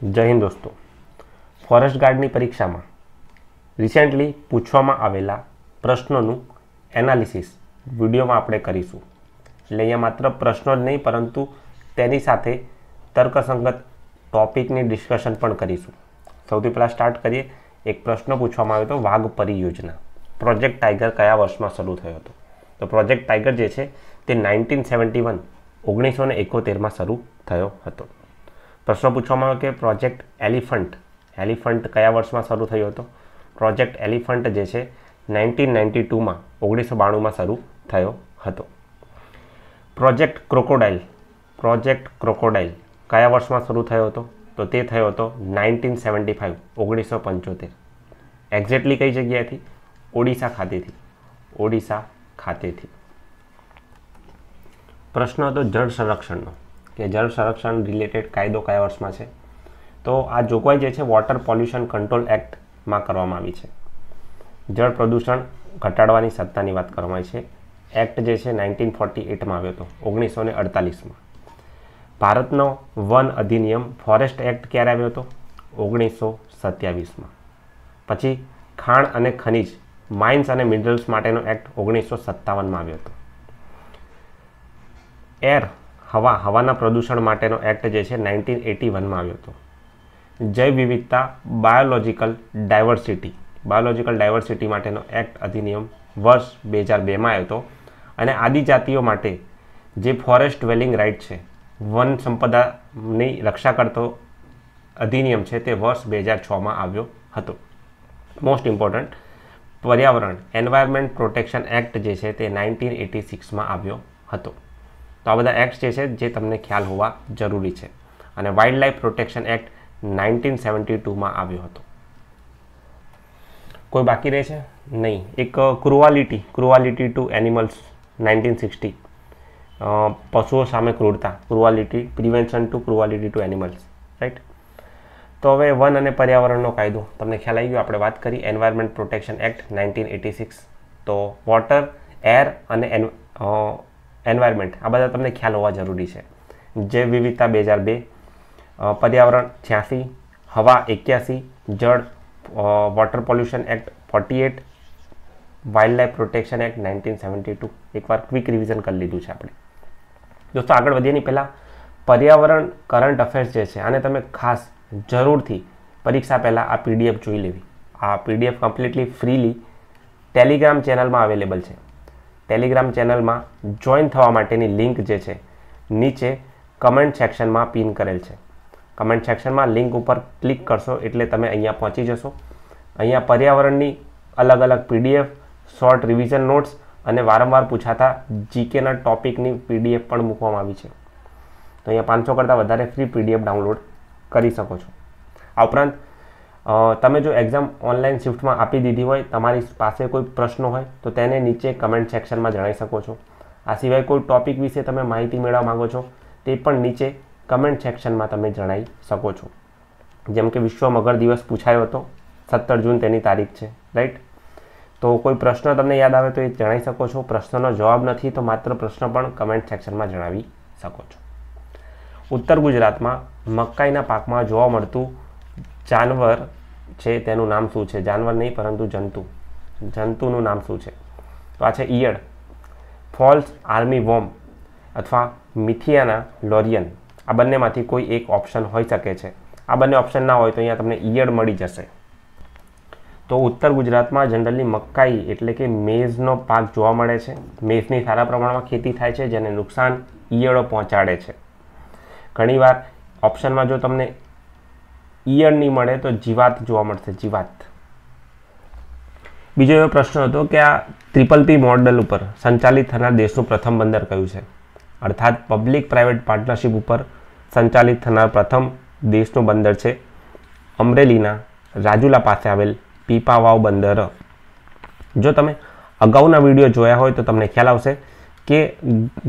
જય હિન્દ દોસ્તો ફોરેસ્ટ ગાર્ડની પરીક્ષામાં રિસેન્ટલી પૂછવામાં આવેલા પ્રશ્નોનું એનાલિસિસ વિડીયોમાં આપણે કરીશું એટલે અહીંયા માત્ર પ્રશ્નો જ નહીં પરંતુ તેની સાથે તર્કસંગત ટોપિકની ડિસ્કશન પણ કરીશું સૌથી પહેલાં સ્ટાર્ટ કરીએ એક પ્રશ્ન પૂછવામાં આવ્યો હતો વાઘ પરિયોજના પ્રોજેક્ટ ટાઈગર કયા વર્ષમાં શરૂ થયો હતો તો પ્રોજેક્ટ ટાઈગર જે છે તે નાઇન્ટીન સેવન્ટી વન ઓગણીસો ને એકોતેરમાં શરૂ થયો હતો પ્રશ્નો પૂછવામાં આવ્યો કે પ્રોજેક્ટ એલિફન્ટ એલિફન્ટ કયા વર્ષમાં શરૂ થયો હતો પ્રોજેક્ટ એલિફન્ટ જે છે નાઇન્ટીન નાઇન્ટી ટુમાં ઓગણીસો બાણુંમાં શરૂ થયો હતો પ્રોજેક્ટ ક્રોકોડાઇલ પ્રોજેક્ટ ક્રોકોડાઇલ કયા વર્ષમાં શરૂ થયો હતો તો તે થયો હતો નાઇન્ટીન સેવન્ટી ફાઇવ ઓગણીસો પંચોતેર એક્ઝેક્ટલી કઈ જગ્યાએથી ઓડિશા ખાતેથી ઓડિશા ખાતેથી પ્રશ્ન હતો જળ સંરક્ષણનો કે જળ સંરક્ષણ રિલેટેડ કાયદો કયા વર્ષમાં છે તો આ જોગવાઈ જે છે વોટર પોલ્યુશન કંટ્રોલ એક્ટમાં કરવામાં આવી છે જળ પ્રદૂષણ ઘટાડવાની સત્તાની વાત કરવામાં આવી છે એક્ટ જે છે નાઇન્ટીન ફોર્ટી એટમાં આવ્યો હતો ઓગણીસો ને અડતાલીસમાં ભારતનો વન અધિનિયમ ફોરેસ્ટ એક્ટ ક્યારે આવ્યો હતો ઓગણીસો સત્યાવીસમાં પછી ખાણ અને ખનિજ માઇન્સ અને મિનરલ્સ માટેનો એક્ટ ઓગણીસો સત્તાવનમાં આવ્યો હતો એર હવા હવાના પ્રદૂષણ માટેનો એક્ટ જે છે નાઇન્ટીન એટી વનમાં આવ્યો હતો જૈવ વિવિધતા બાયોલોજિકલ ડાયવર્સિટી બાયોલોજિકલ ડાયવર્સિટી માટેનો એક્ટ અધિનિયમ વર્ષ બે હજાર બેમાં આવ્યો હતો અને આદિજાતિઓ માટે જે ફોરેસ્ટ ડ્વેલિંગ રાઇટ છે વન સંપદાની રક્ષા કરતો અધિનિયમ છે તે વર્ષ બે હજાર છમાં આવ્યો હતો મોસ્ટ ઇમ્પોર્ટન્ટ પર્યાવરણ એન્વાયરમેન્ટ પ્રોટેક્શન એક્ટ જે છે તે નાઇન્ટીન એટી સિક્સમાં આવ્યો હતો તો આ બધા એક્ટ જે છે જે તમને ખ્યાલ હોવા જરૂરી છે અને wild life protection act nineteen seventy ટુમાં આવ્યો હતો કોઈ બાકી રહે છે નહીં એક cruelty cruelty to animals nineteen sixty પશુઓ સામે ક્રૂરતા cruelty prevention to cruelty to animals right તો હવે વન અને પર્યાવરણનો કાયદો તમને ખ્યાલ આવી ગયો આપણે વાત કરી environment protection act nineteen eighty six તો વોટર એર અને એન્વાયરમેન્ટ આ બધા તમને ખ્યાલ હોવા જરૂરી છે જે વિવિધતા બે હજાર બે પર્યાવરણ છ્યાસી હવા એક્યાસી જળ water pollution act forty eight wild life protection act nineteen seventy two એકવાર ક્વિક રિવિઝન કરી લીધું છે આપણે દોસ્તો આગળ વધીએની પહેલાં પર્યાવરણ કરંટ અફેર્સ જે છે આને તમે ખાસ જરૂરથી પરીક્ષા પહેલાં આ પીડીએફ જોઈ લેવી આ પીડીએફ કમ્પ્લીટલી ફ્રીલી ટેલિગ્રામ ચેનલમાં અવેલેબલ છે ટેલિગ્રામ ચેનલમાં જોઈન થવા માટેની લિંક જે છે નીચે કમેન્ટ સેક્શનમાં પિન કરેલ છે કમેન્ટ સેક્શનમાં લિંક ઉપર ક્લિક કરશો એટલે તમે અહીંયા પહોંચી જશો અહીંયા પર્યાવરણની અલગ અલગ પીડીએફ શોર્ટ રિવિઝન નોટ્સ અને વારંવાર પૂછાતા જીકેના ટોપિકની પીડીએફ પણ મૂકવામાં આવી છે તો અહીંયા પાંચસો કરતાં વધારે ફ્રી પીડીએફ ડાઉનલોડ કરી શકો છો આ ઉપરાંત તમે જો એક્ઝામ ઓનલાઈન શિફ્ટમાં આપી દીધી હોય તમારી પાસે કોઈ પ્રશ્નો હોય તો તેને નીચે કમેન્ટ સેક્શનમાં જણાવી શકો છો આ સિવાય કોઈ ટોપિક વિશે તમે માહિતી મેળવવા માગો છો તે પણ નીચે કમેન્ટ સેક્શનમાં તમે જણાવી શકો છો જેમ કે વિશ્વ મગર દિવસ પૂછાયો હતો સત્તર જૂન તેની તારીખ છે રાઈટ તો કોઈ પ્રશ્ન તમને યાદ આવે તો એ જણાવી શકો છો પ્રશ્નનો જવાબ નથી તો માત્ર પ્રશ્ન પણ કમેન્ટ સેક્શનમાં જણાવી શકો છો ઉત્તર ગુજરાતમાં મકાઈના પાકમાં જોવા મળતું જાનવર છે તેનું નામ શું છે જાનવર નહીં પરંતુ જંતુ જંતુનું નામ શું છે તો આ છે ઈયળ ફોલ્સ આર્મી વોમ અથવા મિથિયાના લોરિયન આ બંનેમાંથી કોઈ એક ઓપ્શન હોઈ શકે છે આ બંને ઓપ્શન ના હોય તો અહીંયા તમને ઈયળ મળી જશે તો ઉત્તર ગુજરાતમાં જનરલી મકાઈ એટલે કે મેઝનો પાક જોવા મળે છે મેઝની સારા પ્રમાણમાં ખેતી થાય છે જેને નુકસાન ઈયળો પહોંચાડે છે ઘણીવાર ઓપ્શનમાં જો તમને ઈયળની મળે તો જીવાત જોવા મળશે જીવાત બીજો એવો પ્રશ્ન હતો કે આ ત્રિપલ પી મોડલ ઉપર સંચાલિત થનાર દેશનું પ્રથમ બંદર કયું છે અર્થાત પબ્લિક પ્રાઇવેટ પાર્ટનરશિપ ઉપર સંચાલિત થનાર પ્રથમ દેશનું બંદર છે અમરેલીના રાજુલા પાસે આવેલ પીપાવાવ બંદર જો તમે અગાઉના વિડીયો જોયા હોય તો તમને ખ્યાલ આવશે કે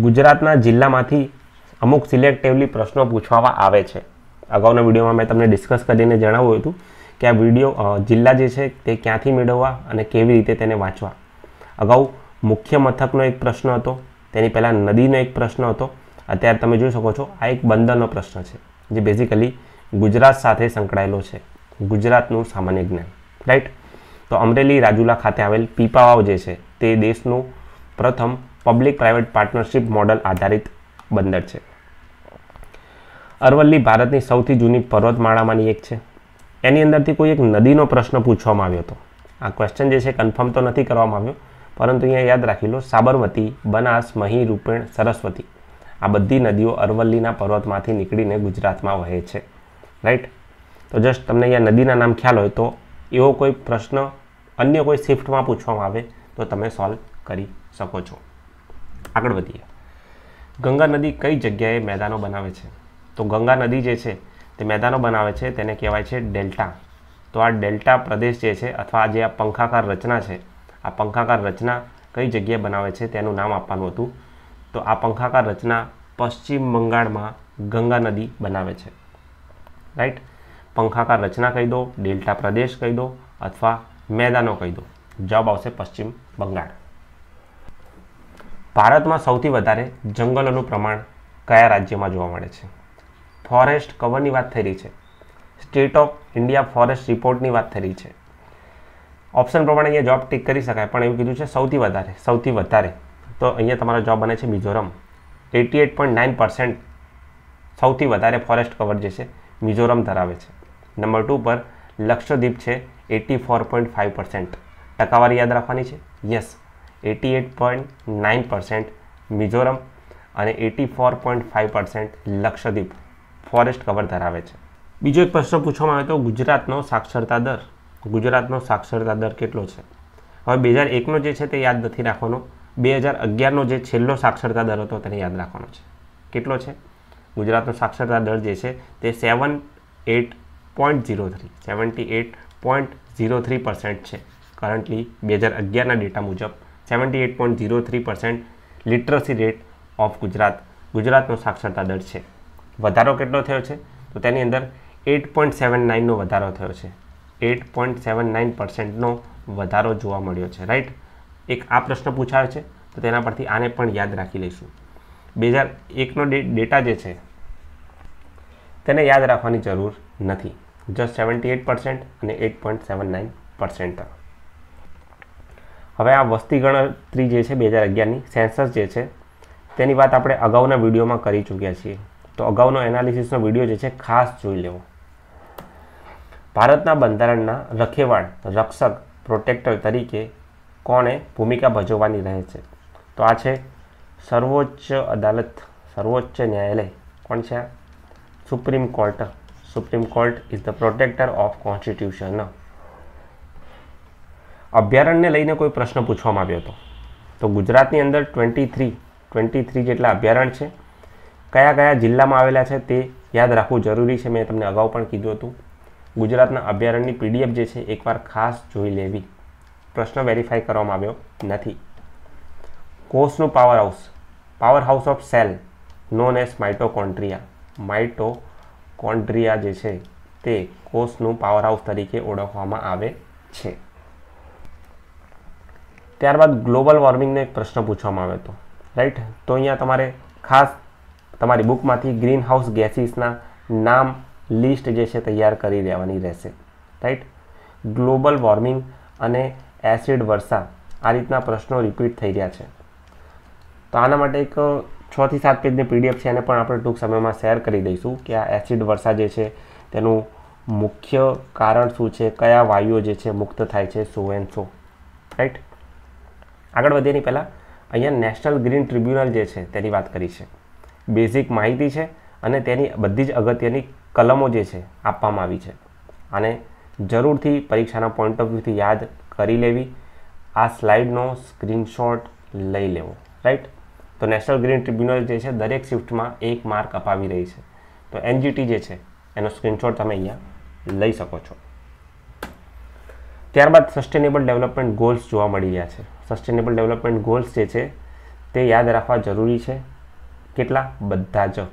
ગુજરાતના જિલ્લામાંથી અમુક સિલેક્ટિવલી પ્રશ્નો પૂછવામાં આવે છે અગાઉના વિડીયોમાં મેં તમને ડિસ્કસ કરીને જણાવ્યું હતું કે આ વિડીયો જિલ્લા જે છે તે ક્યાંથી મેળવવા અને કેવી રીતે તેને વાંચવા અગાઉ મુખ્ય મથકનો એક પ્રશ્ન હતો તેની પહેલાં નદીનો એક પ્રશ્ન હતો અત્યારે તમે જોઈ શકો છો આ એક બંદરનો પ્રશ્ન છે જે બેઝિકલી ગુજરાત સાથે સંકળાયેલો છે ગુજરાતનું સામાન્ય જ્ઞાન રાઈટ તો અમરેલી રાજુલા ખાતે આવેલ પીપાવાવ જે છે તે દેશનું પ્રથમ પબ્લિક પ્રાઇવેટ પાર્ટનરશિપ મોડલ આધારિત બંદર છે અરવલ્લી ભારતની સૌથી જૂની પર્વતમાળામાંની એક છે એની અંદરથી કોઈ એક નદીનો પ્રશ્ન પૂછવામાં આવ્યો હતો આ ક્વેશ્ચન જે છે કન્ફર્મ તો નથી કરવામાં આવ્યો પરંતુ અહીંયા યાદ રાખી લો સાબરમતી બનાસ મહી રૂપેણ સરસ્વતી આ બધી નદીઓ અરવલ્લીના પર્વતમાંથી નીકળીને ગુજરાતમાં વહે છે રાઈટ તો જસ્ટ તમને અહીંયા નદીના નામ ખ્યાલ હોય તો એવો કોઈ પ્રશ્ન અન્ય કોઈ શિફ્ટમાં પૂછવામાં આવે તો તમે સોલ્વ કરી શકો છો આગળ વધીએ ગંગા નદી કઈ જગ્યાએ મેદાનો બનાવે છે તો ગંગા નદી જે છે તે મેદાનો બનાવે છે તેને કહેવાય છે ડેલ્ટા તો આ ડેલ્ટા પ્રદેશ જે છે અથવા જે આ પંખાકાર રચના છે આ પંખાકાર રચના કઈ જગ્યાએ બનાવે છે તેનું નામ આપવાનું હતું તો આ પંખાકાર રચના પશ્ચિમ બંગાળમાં ગંગા નદી બનાવે છે રાઈટ પંખાકાર રચના કહી દો ડેલ્ટા પ્રદેશ કહી દો અથવા મેદાનો કહી દો જવાબ આવશે પશ્ચિમ બંગાળ ભારતમાં સૌથી વધારે જંગલોનું પ્રમાણ કયા રાજ્યમાં જોવા મળે છે ફોરેસ્ટ કવરની વાત થઈ રહી છે સ્ટેટ ઓફ ઇન્ડિયા ફોરેસ્ટ રિપોર્ટની વાત થઈ રહી છે ઓપ્શન પ્રમાણે અહીંયા જોબ ટીક કરી શકાય પણ એવું કીધું છે સૌથી વધારે સૌથી વધારે તો અહીંયા તમારો જોબ બને છે Mizoram eighty eight point nine percent સૌથી વધારે ફોરેસ્ટ કવર જે છે મિઝોરમ ધરાવે છે નંબર ટુ પર લક્ષદ્વીપ છે eighty four point five percent ટકાવારી યાદ રાખવાની છે yes eighty eight point nine percent Mizoram અને eighty four point five percent Lakshadweep forest cover ધરાવે છે બીજો એક પ્રશ્ન પૂછવામાં આવે તો ગુજરાતનો સાક્ષરતા દર ગુજરાતનો સાક્ષરતા દર કેટલો છે હવે બે હજાર એકનો જે છે તે યાદ નથી રાખવાનો બે હજાર અગિયારનો જે છેલ્લો સાક્ષરતા દર હતો તેને યાદ રાખવાનો છે કેટલો છે ગુજરાતનો સાક્ષરતા દર જે છે તે seven eight point zero three seventy eight point zero three percent છે કરન્ટલી બે હજાર અગિયારના ડેટા મુજબ seventy eight point zero three percent literacy rate of Gujarat ગુજરાતનો સાક્ષરતા દર છે વધારો કેટલો થયો છે તો તેની અંદર એટ પોઈન્ટ સેવન નાઇનનો વધારો થયો છે એટ પોઈન્ટ સેવન નાઇન પર્સન્ટનો વધારો જોવા મળ્યો છે રાઈટ એક આ પ્રશ્ન પૂછાયો છે તો તેના પરથી આને પણ યાદ રાખી લઈશું બે હજાર એકનો ડેટા જે છે તેને યાદ રાખવાની જરૂર નથી જસ્ટ સેવન્ટી એટ પર્સન્ટ અને eight point seven nine percent હવે આ વસ્તી ગણતરી જે છે બે હજાર અગિયારની સેન્સસ જે છે તેની વાત આપણે અગાઉના વિડીયોમાં કરી ચૂક્યા છીએ તો અગાઉનો એનાલિસિસનો વિડીયો જે છે ખાસ જોઈ લેવો ભારતના બંધારણના રખેવાળ રક્ષક પ્રોટેક્ટર તરીકે કોણે ભૂમિકા ભજવવાની રહે છે તો આ છે સર્વોચ્ચ અદાલત સર્વોચ્ચ ન્યાયાલય કોણ છે supreme court supreme court is the protector of constitution અભયારણ્યને લઈને કોઈ પ્રશ્ન પૂછવામાં આવ્યો હતો તો ગુજરાતની અંદર ટ્વેન્ટી થ્રી ટ્વેન્ટી થ્રી જેટલા અભયારણ્ય છે કયા કયા જિલ્લામાં આવેલા છે તે યાદ રાખવું જરૂરી છે મેં તમને અગાઉ પણ કીધું હતું ગુજરાતના અભયારણ્યની પીડીએફ જે છે એકવાર ખાસ જોઈ લેવી પ્રશ્ન વેરીફાઈ કરવામાં આવ્યો નથી કોષનું power house power house of cell known as mitochondria mitochondria જે છે તે કોષનું પાવર હાઉસ તરીકે ઓળખવામાં આવે છે ત્યારબાદ ગ્લોબલ વોર્મિંગનો એક પ્રશ્ન પૂછવામાં આવ્યો હતો રાઈટ તો અહીંયા તમારે ખાસ તમારી બુકમાંથી ગ્રીન હાઉસ ગેસીસના નામ લિસ્ટ જે છે તૈયાર કરી દેવાની રહેશે રાઈટ ગ્લોબલ વોર્મિંગ અને એસિડ વર્ષા આ રીતના પ્રશ્નો રિપીટ થઈ રહ્યા છે તો આના માટે એક છથી સાત પેજની પીડીએફ છે એને પણ આપણે ટૂંક સમયમાં શેર કરી દઈશું કે આ એસિડ વર્ષા જે છે તેનું મુખ્ય કારણ શું છે કયા વાયુઓ જે છે મુક્ત થાય છે સો એન્ડ સો રાઈટ આગળ વધીએની પહેલાં અહીંયા નેશનલ ગ્રીન ટ્રિબ્યુનલ જે છે તેની વાત કરી છે બેઝિક માહિતી છે અને તેની બધી જ અગત્યની કલમો જે છે આપવામાં આવી છે અને જરૂરથી પરીક્ષાના પોઈન્ટ ઓફ વ્યૂથી યાદ કરી લેવી આ સ્લાઇડનો સ્ક્રીનશોટ લઈ લેવો રાઈટ તો નેશનલ ગ્રીન ટ્રિબ્યુનલ જે છે દરેક શિફ્ટમાં એક માર્ક અપાવી રહી છે તો એનજીટી જે છે એનો સ્ક્રીનશોટ તમે અહીંયા લઈ શકો છો ત્યારબાદ સસ્ટેનેબલ ડેવલપમેન્ટ ગોલ્સ જોવા મળી રહ્યા છે સસ્ટેનેબલ ડેવલપમેન્ટ ગોલ્સ જે છે તે યાદ રાખવા જરૂરી છે કેટલા બધા જ